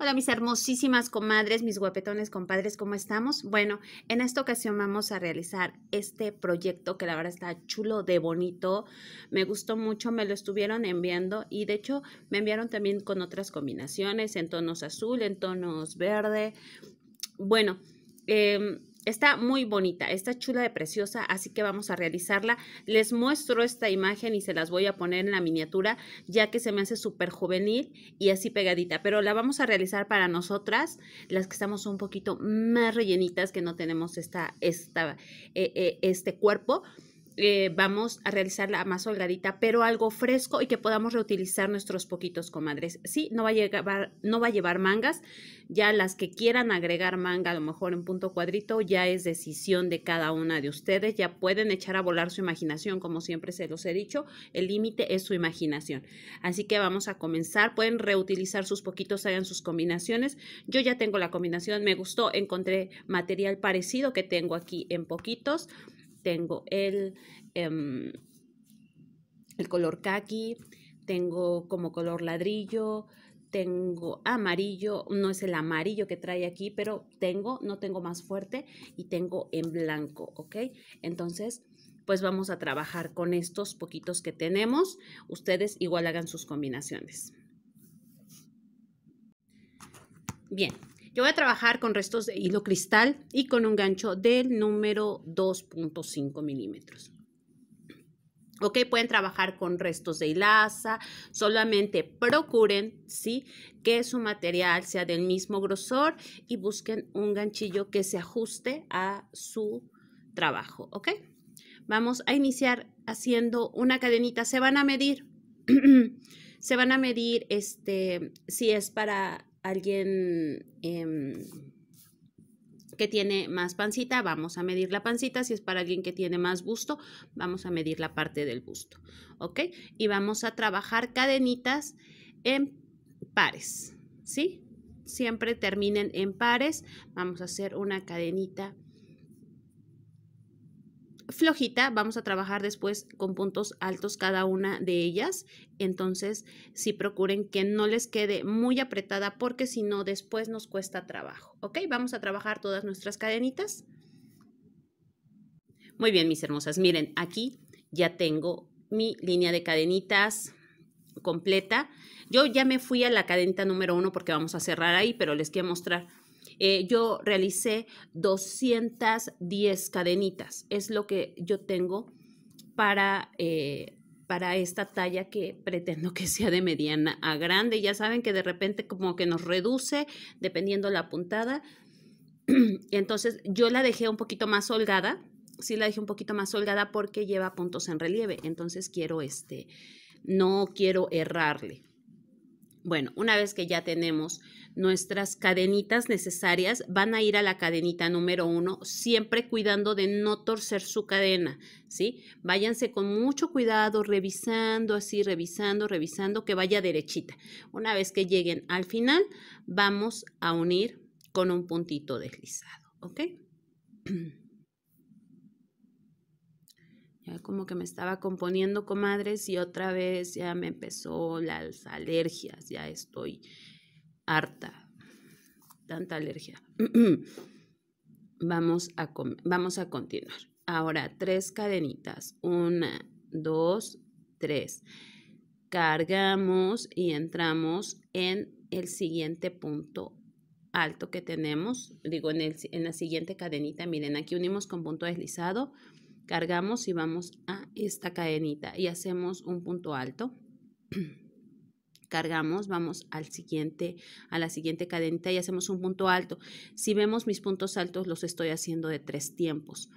Hola mis hermosísimas comadres, mis guapetones compadres, ¿cómo estamos? Bueno, en esta ocasión vamos a realizar este proyecto que la verdad está chulo de bonito, me gustó mucho, me lo estuvieron enviando y de hecho me enviaron también con otras combinaciones en tonos azul, en tonos verde. Bueno, eh, Está muy bonita, está chula de preciosa, así que vamos a realizarla. Les muestro esta imagen y se las voy a poner en la miniatura, ya que se me hace súper juvenil y así pegadita. Pero la vamos a realizar para nosotras, las que estamos un poquito más rellenitas, que no tenemos esta, esta, eh, eh, este cuerpo. Eh, vamos a realizarla más holgadita, pero algo fresco y que podamos reutilizar nuestros poquitos comadres. Sí, no va a, llevar, no va a llevar mangas, ya las que quieran agregar manga, a lo mejor en punto cuadrito, ya es decisión de cada una de ustedes, ya pueden echar a volar su imaginación, como siempre se los he dicho, el límite es su imaginación. Así que vamos a comenzar, pueden reutilizar sus poquitos, hagan sus combinaciones. Yo ya tengo la combinación, me gustó, encontré material parecido que tengo aquí en poquitos tengo el, em, color kaki, tengo como color ladrillo, tengo amarillo, no es el amarillo que trae aquí, pero tengo, no tengo más fuerte y tengo en blanco, ¿ok? Entonces, pues vamos a trabajar con estos poquitos que tenemos. Ustedes igual hagan sus combinaciones. Bien, yo voy a trabajar con restos de hilo cristal y con un gancho del número 2.5 milímetros. Ok, pueden trabajar con restos de hilaza, solamente procuren, ¿sí? Que su material sea del mismo grosor y busquen un ganchillo que se ajuste a su trabajo, ¿ok? Vamos a iniciar haciendo una cadenita. Se van a medir, se van a medir este, si es para alguien em, que tiene más pancita, vamos a medir la pancita. Si es para alguien que tiene más busto, vamos a medir la parte del busto. ¿Ok? Y vamos a trabajar cadenitas en pares. ¿Sí? Siempre terminen en pares. Vamos a hacer una cadenita flojita, vamos a trabajar después con puntos altos cada una de ellas. Entonces, si procuren que no les quede muy apretada porque si no, después nos cuesta trabajo. ¿Ok? Vamos a trabajar todas nuestras cadenitas. Muy bien, mis hermosas. Miren, aquí ya tengo mi línea de cadenitas completa. Yo ya me fui a la cadenita número uno porque vamos a cerrar ahí, pero les quiero mostrar eh, yo realicé 210 cadenitas, es lo que yo tengo para, eh, para esta talla que pretendo que sea de mediana a grande. Ya saben que de repente como que nos reduce dependiendo la puntada. Entonces yo la dejé un poquito más holgada, sí la dejé un poquito más holgada porque lleva puntos en relieve, entonces quiero este, no quiero errarle. Bueno, una vez que ya tenemos nuestras cadenitas necesarias van a ir a la cadenita número uno, siempre cuidando de no torcer su cadena, ¿sí? Váyanse con mucho cuidado, revisando así, revisando, revisando, que vaya derechita. Una vez que lleguen al final, vamos a unir con un puntito deslizado, ¿ok? Ya como que me estaba componiendo, comadres, y otra vez ya me empezó las alergias, ya estoy harta, tanta alergia. vamos, a vamos a continuar. Ahora, tres cadenitas. Una, dos, tres. Cargamos y entramos en el siguiente punto alto que tenemos. Digo, en, el, en la siguiente cadenita, miren, aquí unimos con punto deslizado. Cargamos y vamos a esta cadenita y hacemos un punto alto. cargamos, vamos al siguiente, a la siguiente cadenita y hacemos un punto alto. Si vemos mis puntos altos, los estoy haciendo de tres tiempos.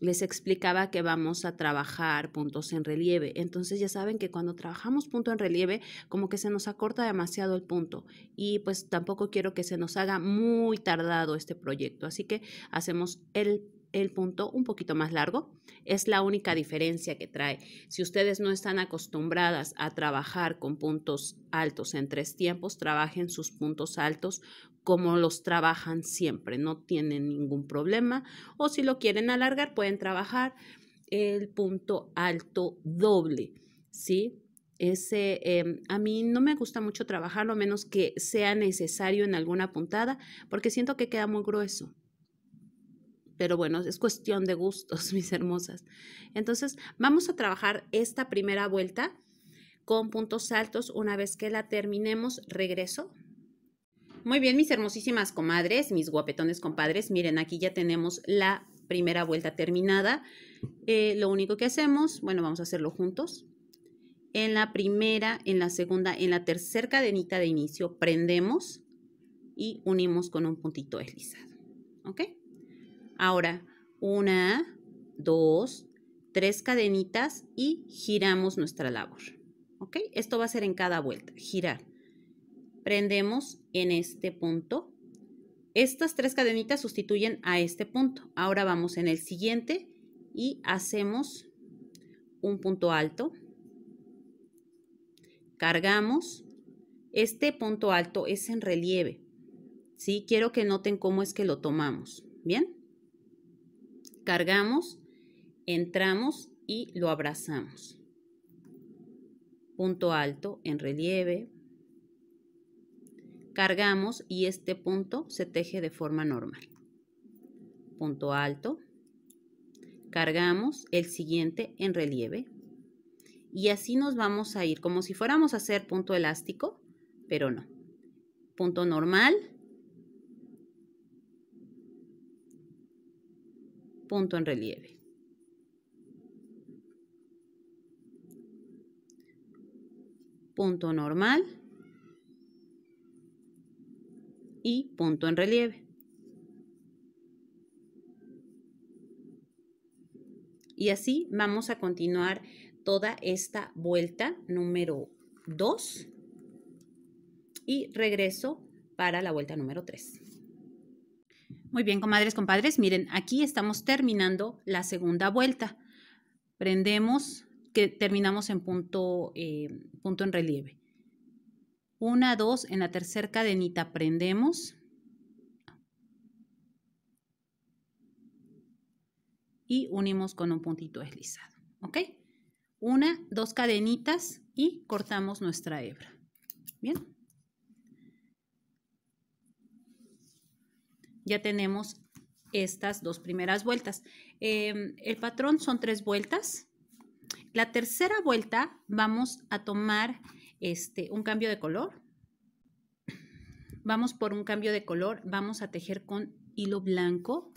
Les explicaba que vamos a trabajar puntos en relieve. Entonces ya saben que cuando trabajamos punto en relieve, como que se nos acorta demasiado el punto. Y pues tampoco quiero que se nos haga muy tardado este proyecto. Así que hacemos el el punto un poquito más largo. Es la única diferencia que trae. Si ustedes no están acostumbradas a trabajar con puntos altos en tres tiempos, trabajen sus puntos altos como los trabajan siempre, no tienen ningún problema. O si lo quieren alargar, pueden trabajar el punto alto doble, ¿sí? Ese, em, a mí no me gusta mucho trabajarlo, a menos que sea necesario en alguna puntada, porque siento que queda muy grueso pero bueno, es cuestión de gustos, mis hermosas. Entonces, vamos a trabajar esta primera vuelta con puntos altos. Una vez que la terminemos, regreso. Muy bien, mis hermosísimas comadres, mis guapetones compadres, miren, aquí ya tenemos la primera vuelta terminada. Eh, lo único que hacemos, bueno, vamos a hacerlo juntos. En la primera, en la segunda, en la tercera cadenita de inicio, prendemos y unimos con un puntito deslizado. ¿Ok? Ahora, una, dos, tres cadenitas y giramos nuestra labor. ¿Ok? Esto va a ser en cada vuelta, girar. Prendemos en este punto. Estas tres cadenitas sustituyen a este punto. Ahora vamos en el siguiente y hacemos un punto alto. Cargamos. Este punto alto es en relieve. ¿Sí? Quiero que noten cómo es que lo tomamos. ¿Bien? cargamos, entramos y lo abrazamos. Punto alto en relieve. Cargamos y este punto se teje de forma normal. Punto alto. Cargamos el siguiente en relieve. Y así nos vamos a ir, como si fuéramos a hacer punto elástico, pero no. Punto normal, punto en relieve. Punto normal y punto en relieve. Y así vamos a continuar toda esta vuelta número 2 y regreso para la vuelta número 3. Muy bien, comadres, compadres, miren, aquí estamos terminando la segunda vuelta. Prendemos, que terminamos en punto, eh, punto en relieve. Una, dos, en la tercera cadenita prendemos. Y unimos con un puntito deslizado, ¿ok? Una, dos cadenitas y cortamos nuestra hebra. Bien. ya tenemos estas dos primeras vueltas. Em, el patrón son tres vueltas. La tercera vuelta vamos a tomar este, un cambio de color. Vamos por un cambio de color, vamos a tejer con hilo blanco,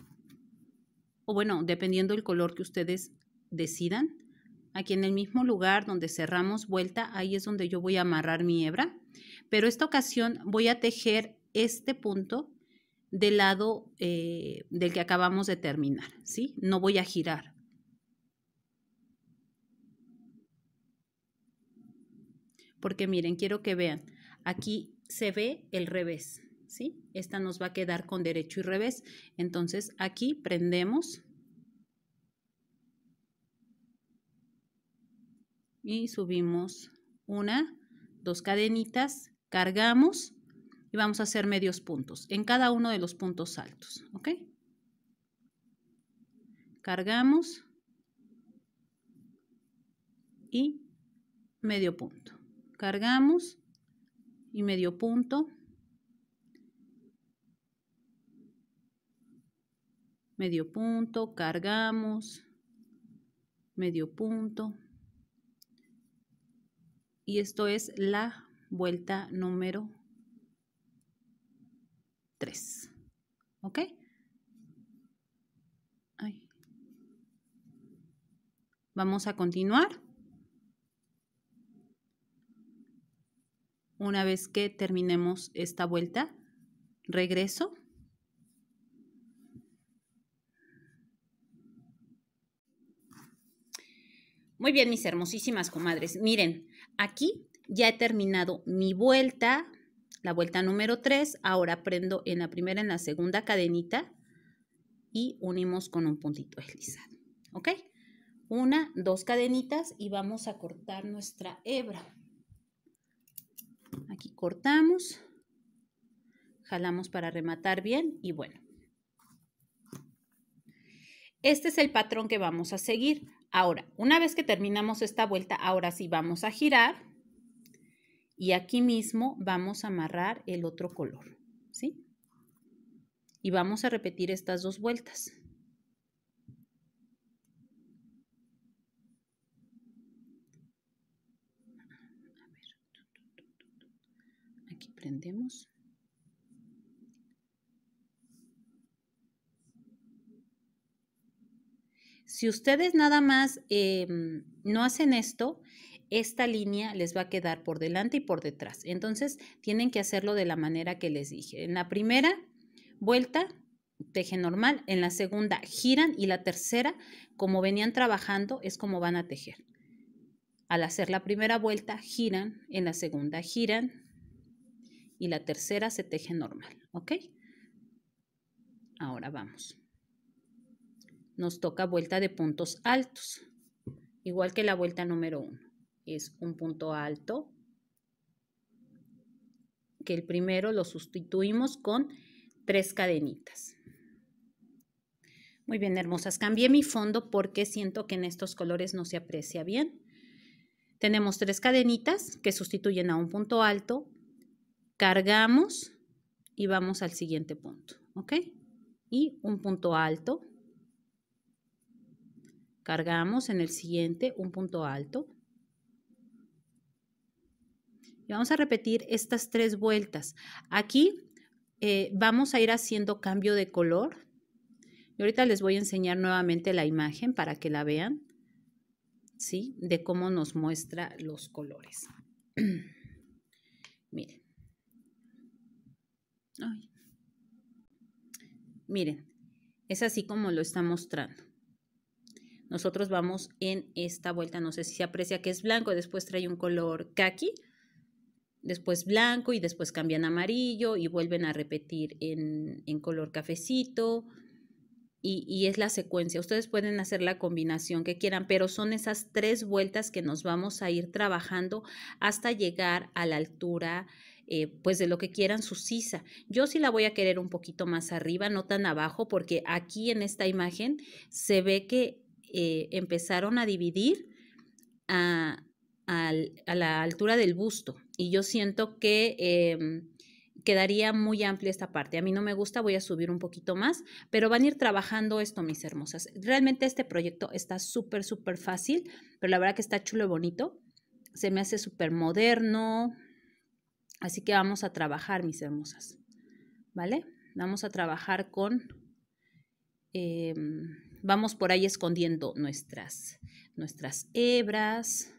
o bueno, dependiendo del color que ustedes decidan. Aquí en el mismo lugar donde cerramos vuelta, ahí es donde yo voy a amarrar mi hebra. Pero esta ocasión voy a tejer este punto del lado eh, del que acabamos de terminar, ¿sí? No voy a girar. Porque miren, quiero que vean, aquí se ve el revés, ¿sí? Esta nos va a quedar con derecho y revés. Entonces aquí prendemos y subimos una, dos cadenitas, cargamos vamos a hacer medios puntos en cada uno de los puntos altos, ¿ok? Cargamos y medio punto. Cargamos y medio punto. Medio punto, cargamos, medio punto. Y esto es la vuelta número 3. ¿Ok? Vamos a continuar. Una vez que terminemos esta vuelta, regreso. Muy bien, mis hermosísimas comadres. Miren, aquí ya he terminado mi vuelta, la vuelta número 3, ahora prendo en la primera, en la segunda cadenita y unimos con un puntito deslizado. ¿Ok? Una, dos cadenitas y vamos a cortar nuestra hebra. Aquí cortamos, jalamos para rematar bien y bueno. Este es el patrón que vamos a seguir. Ahora, una vez que terminamos esta vuelta, ahora sí vamos a girar y aquí mismo vamos a amarrar el otro color, ¿sí? Y vamos a repetir estas dos vueltas. Aquí prendemos. Si ustedes nada más em, no hacen esto, esta línea les va a quedar por delante y por detrás. Entonces, tienen que hacerlo de la manera que les dije. En la primera vuelta, teje normal, en la segunda giran y la tercera, como venían trabajando, es como van a tejer. Al hacer la primera vuelta, giran, en la segunda giran y la tercera se teje normal, ¿ok? Ahora vamos. Nos toca vuelta de puntos altos, igual que la vuelta número 1 es un punto alto, que el primero lo sustituimos con tres cadenitas. Muy bien, hermosas. Cambié mi fondo porque siento que en estos colores no se aprecia bien. Tenemos tres cadenitas que sustituyen a un punto alto. Cargamos y vamos al siguiente punto, ¿ok? Y un punto alto. Cargamos en el siguiente, un punto alto. Y vamos a repetir estas tres vueltas. Aquí eh, vamos a ir haciendo cambio de color. Y ahorita les voy a enseñar nuevamente la imagen para que la vean, ¿sí? De cómo nos muestra los colores. Miren. Miren, es así como lo está mostrando. Nosotros vamos en esta vuelta, no sé si se aprecia que es blanco, después trae un color kaki después blanco y después cambian amarillo y vuelven a repetir en, color cafecito. Y, es la secuencia. Ustedes pueden hacer la combinación que quieran, pero son esas tres vueltas que nos vamos a ir trabajando hasta llegar a la altura, eh, pues de lo que quieran su sisa. Yo sí la voy a querer un poquito más arriba, no tan abajo, porque aquí en esta imagen se ve que eh, empezaron a dividir ah, a la altura del busto y yo siento que em, quedaría muy amplia esta parte. A mí no me gusta, voy a subir un poquito más, pero van a ir trabajando esto, mis hermosas. Realmente este proyecto está súper, súper fácil, pero la verdad que está chulo y bonito. Se me hace súper moderno. Así que vamos a trabajar, mis hermosas. ¿Vale? Vamos a trabajar con... Em, vamos por ahí escondiendo nuestras, nuestras hebras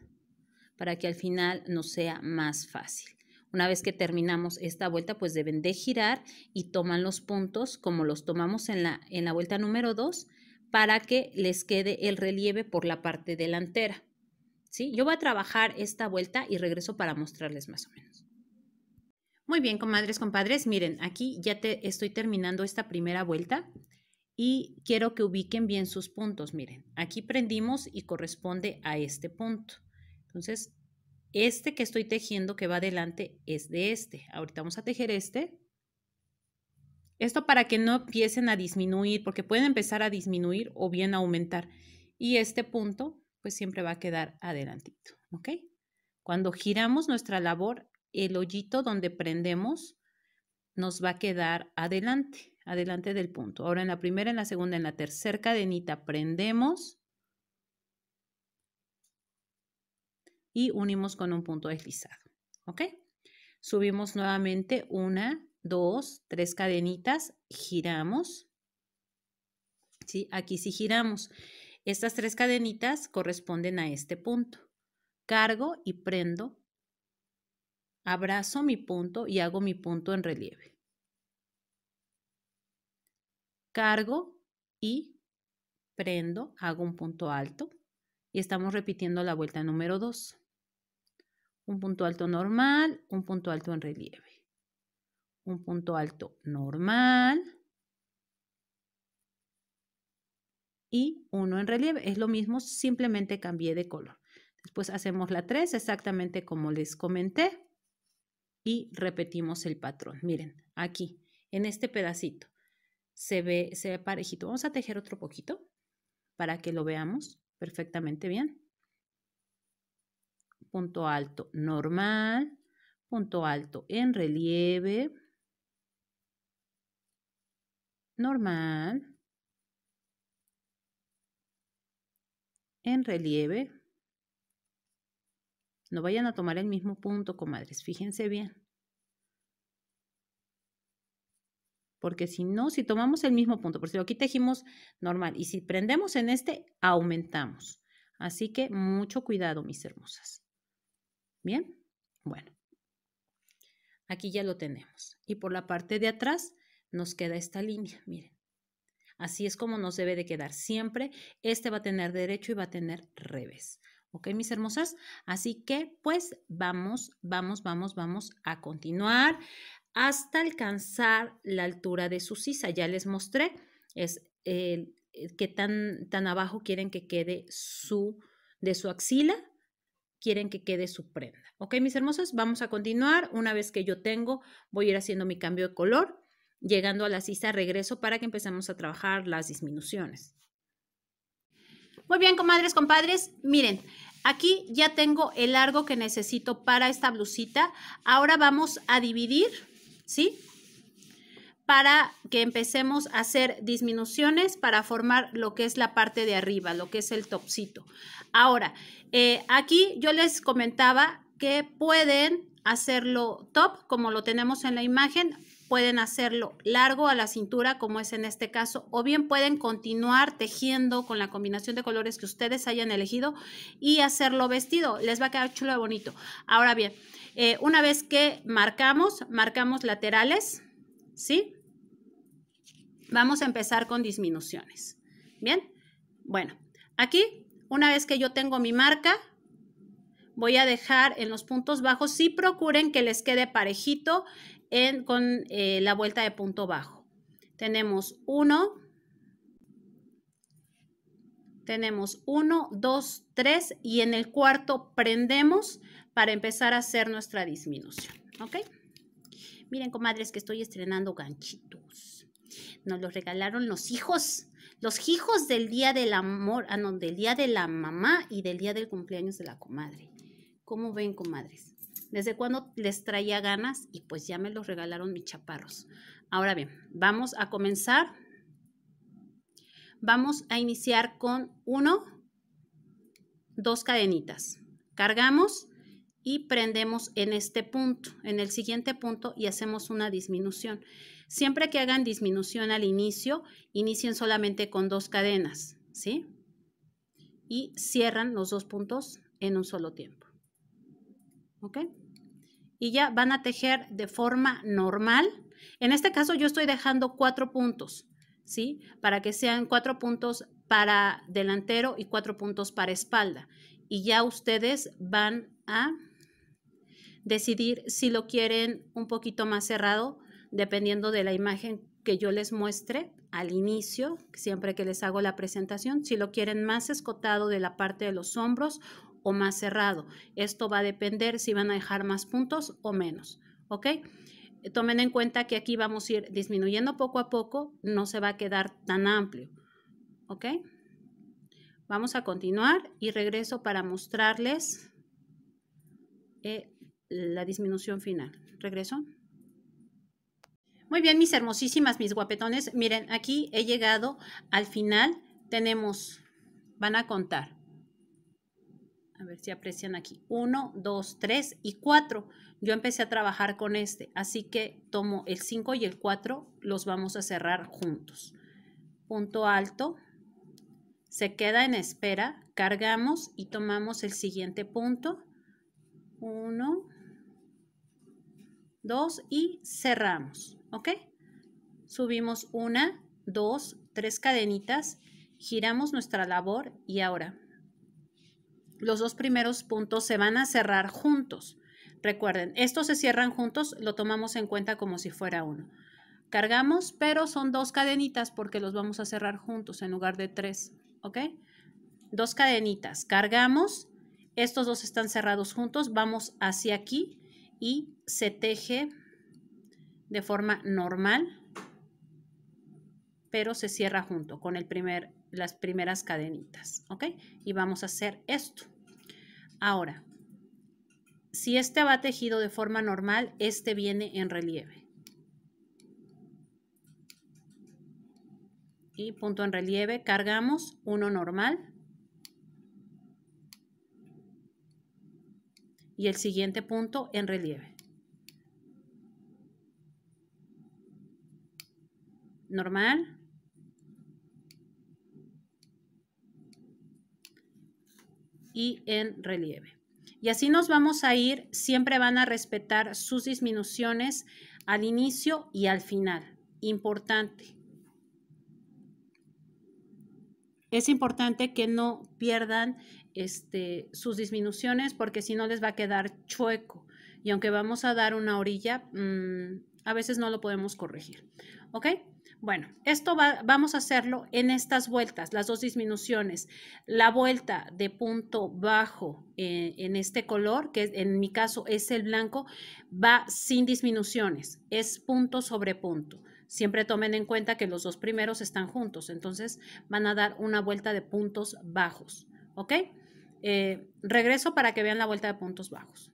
para que al final no sea más fácil. Una vez que terminamos esta vuelta, pues deben de girar y toman los puntos como los tomamos en la, en la vuelta número 2 para que les quede el relieve por la parte delantera. ¿Sí? Yo voy a trabajar esta vuelta y regreso para mostrarles más o menos. Muy bien, comadres, compadres, miren, aquí ya te estoy terminando esta primera vuelta y quiero que ubiquen bien sus puntos. Miren, aquí prendimos y corresponde a este punto. Entonces, este que estoy tejiendo que va adelante es de este. Ahorita vamos a tejer este. Esto para que no empiecen a disminuir, porque pueden empezar a disminuir o bien a aumentar. Y este punto, pues siempre va a quedar adelantito, ¿ok? Cuando giramos nuestra labor, el hoyito donde prendemos nos va a quedar adelante, adelante del punto. Ahora en la primera, en la segunda, en la tercera cadenita prendemos y unimos con un punto deslizado. ¿Ok? Subimos nuevamente una, dos, tres cadenitas, giramos. ¿Sí? Aquí sí giramos. Estas tres cadenitas corresponden a este punto. Cargo y prendo. Abrazo mi punto y hago mi punto en relieve. Cargo y prendo, hago un punto alto. Y estamos repitiendo la vuelta número 2 un punto alto normal, un punto alto en relieve, un punto alto normal y uno en relieve. Es lo mismo, simplemente cambié de color. Después hacemos la 3 exactamente como les comenté y repetimos el patrón. Miren, aquí, en este pedacito, se ve, se ve parejito. Vamos a tejer otro poquito para que lo veamos perfectamente bien punto alto normal, punto alto en relieve, normal, en relieve. No vayan a tomar el mismo punto, comadres, fíjense bien. Porque si no, si tomamos el mismo punto, por si aquí tejimos normal y si prendemos en este, aumentamos. Así que mucho cuidado, mis hermosas. Bien, bueno, aquí ya lo tenemos. Y por la parte de atrás nos queda esta línea, miren. Así es como nos debe de quedar siempre. Este va a tener derecho y va a tener revés. ¿Ok, mis hermosas? Así que, pues, vamos, vamos, vamos, vamos a continuar hasta alcanzar la altura de su sisa. Ya les mostré es el eh, qué tan, tan abajo quieren que quede su, de su axila quieren que quede su prenda. Ok, mis hermosos, vamos a continuar. Una vez que yo tengo, voy a ir haciendo mi cambio de color. Llegando a la cista, regreso para que empecemos a trabajar las disminuciones. Muy bien, comadres, compadres. Miren, aquí ya tengo el largo que necesito para esta blusita. Ahora vamos a dividir, ¿sí? para que empecemos a hacer disminuciones para formar lo que es la parte de arriba, lo que es el topcito. Ahora, eh, aquí yo les comentaba que pueden hacerlo top, como lo tenemos en la imagen, pueden hacerlo largo a la cintura, como es en este caso, o bien pueden continuar tejiendo con la combinación de colores que ustedes hayan elegido y hacerlo vestido. Les va a quedar chulo y bonito. Ahora bien, eh, una vez que marcamos, marcamos laterales, ¿sí? Vamos a empezar con disminuciones. Bien, bueno, aquí una vez que yo tengo mi marca, voy a dejar en los puntos bajos, sí procuren que les quede parejito en, con eh, la vuelta de punto bajo. Tenemos 1, tenemos 1, 2, 3 y en el cuarto prendemos para empezar a hacer nuestra disminución. ¿Ok? Miren, comadres, que estoy estrenando ganchitos. Nos los regalaron los hijos, los hijos del día del amor, ah, no, del día de la mamá y del día del cumpleaños de la comadre. ¿Cómo ven, comadres? Desde cuando les traía ganas y pues ya me los regalaron mis chaparros. Ahora bien, vamos a comenzar. Vamos a iniciar con uno, dos cadenitas. Cargamos y prendemos en este punto, en el siguiente punto y hacemos una disminución. Siempre que hagan disminución al inicio, inicien solamente con dos cadenas, ¿sí? Y cierran los dos puntos en un solo tiempo. ¿Ok? Y ya van a tejer de forma normal. En este caso yo estoy dejando cuatro puntos, ¿sí? Para que sean cuatro puntos para delantero y cuatro puntos para espalda. Y ya ustedes van a decidir si lo quieren un poquito más cerrado dependiendo de la imagen que yo les muestre al inicio, siempre que les hago la presentación, si lo quieren más escotado de la parte de los hombros o más cerrado. Esto va a depender si van a dejar más puntos o menos, ¿ok? Tomen en cuenta que aquí vamos a ir disminuyendo poco a poco, no se va a quedar tan amplio, ¿ok? Vamos a continuar y regreso para mostrarles eh, la disminución final. Regreso. Muy bien, mis hermosísimas, mis guapetones. Miren, aquí he llegado al final. Tenemos, van a contar. A ver si aprecian aquí. Uno, dos, tres y cuatro. Yo empecé a trabajar con este, así que tomo el 5 y el 4, los vamos a cerrar juntos. Punto alto, se queda en espera, cargamos y tomamos el siguiente punto. 1, 2 y cerramos. ¿ok? Subimos una, dos, tres cadenitas, giramos nuestra labor y ahora los dos primeros puntos se van a cerrar juntos. Recuerden, estos se cierran juntos, lo tomamos en cuenta como si fuera uno. Cargamos, pero son dos cadenitas porque los vamos a cerrar juntos en lugar de tres, ¿ok? Dos cadenitas, cargamos, estos dos están cerrados juntos, vamos hacia aquí y se teje de forma normal, pero se cierra junto con el primer, las primeras cadenitas, ¿ok? Y vamos a hacer esto. Ahora, si este va tejido de forma normal, este viene en relieve. Y punto en relieve, cargamos uno normal. Y el siguiente punto en relieve. normal. Y en relieve. Y así nos vamos a ir, siempre van a respetar sus disminuciones al inicio y al final. Importante. Es importante que no pierdan este, sus disminuciones porque si no les va a quedar chueco. Y aunque vamos a dar una orilla, mm, a veces no lo podemos corregir. ¿Ok? Bueno, esto vamos a hacerlo en estas vueltas, las dos disminuciones. La vuelta de punto bajo eh, en este color, que en mi caso es el blanco, va sin disminuciones, es punto sobre punto. Siempre tomen en cuenta que los dos primeros están juntos, entonces van a dar una vuelta de puntos bajos, ¿ok? Eh, regreso para que vean la vuelta de puntos bajos.